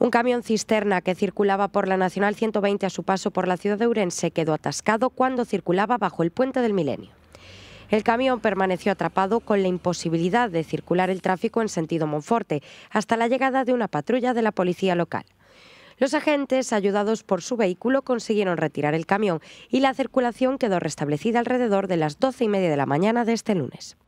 Un camión cisterna que circulaba por la Nacional 120 a su paso por la ciudad de Urense quedó atascado cuando circulaba bajo el puente del Milenio. El camión permaneció atrapado con la imposibilidad de circular el tráfico en sentido Monforte hasta la llegada de una patrulla de la policía local. Los agentes, ayudados por su vehículo, consiguieron retirar el camión y la circulación quedó restablecida alrededor de las doce y media de la mañana de este lunes.